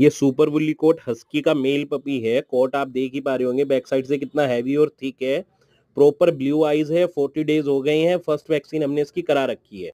ये super woolly coat husky का male puppy है कोट आप देख ही पा रहे होंगे बैक साइड से कितना हैवी और थिक है प्रॉपर ब्लू आइज है फोर्टी डेज हो गए हैं फर्स्ट वैक्सीन हमने इसकी करा रखी है